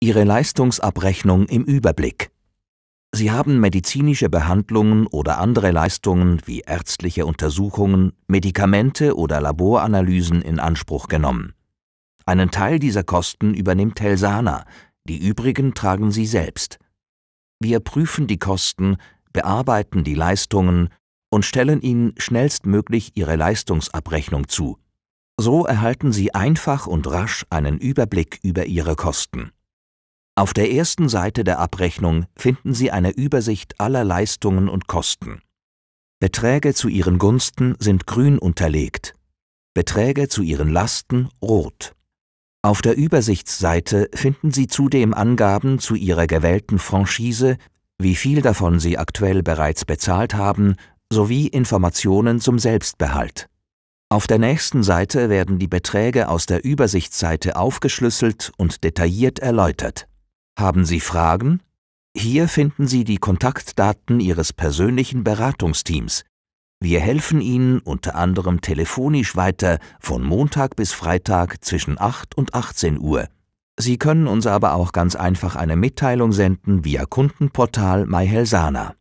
Ihre Leistungsabrechnung im Überblick. Sie haben medizinische Behandlungen oder andere Leistungen wie ärztliche Untersuchungen, Medikamente oder Laboranalysen in Anspruch genommen. Einen Teil dieser Kosten übernimmt Helsana, die übrigen tragen Sie selbst. Wir prüfen die Kosten, bearbeiten die Leistungen und stellen Ihnen schnellstmöglich Ihre Leistungsabrechnung zu. So erhalten Sie einfach und rasch einen Überblick über Ihre Kosten. Auf der ersten Seite der Abrechnung finden Sie eine Übersicht aller Leistungen und Kosten. Beträge zu Ihren Gunsten sind grün unterlegt, Beträge zu Ihren Lasten rot. Auf der Übersichtsseite finden Sie zudem Angaben zu Ihrer gewählten Franchise, wie viel davon Sie aktuell bereits bezahlt haben, sowie Informationen zum Selbstbehalt. Auf der nächsten Seite werden die Beträge aus der Übersichtsseite aufgeschlüsselt und detailliert erläutert. Haben Sie Fragen? Hier finden Sie die Kontaktdaten Ihres persönlichen Beratungsteams. Wir helfen Ihnen unter anderem telefonisch weiter von Montag bis Freitag zwischen 8 und 18 Uhr. Sie können uns aber auch ganz einfach eine Mitteilung senden via Kundenportal MyHelsana.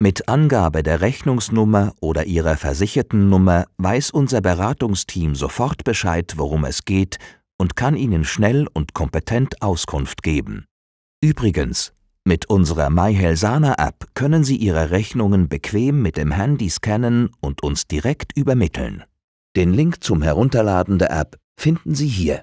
Mit Angabe der Rechnungsnummer oder Ihrer versicherten Nummer weiß unser Beratungsteam sofort Bescheid, worum es geht und kann Ihnen schnell und kompetent Auskunft geben. Übrigens, mit unserer MyHelsaner-App können Sie Ihre Rechnungen bequem mit dem Handy scannen und uns direkt übermitteln. Den Link zum Herunterladen der App finden Sie hier.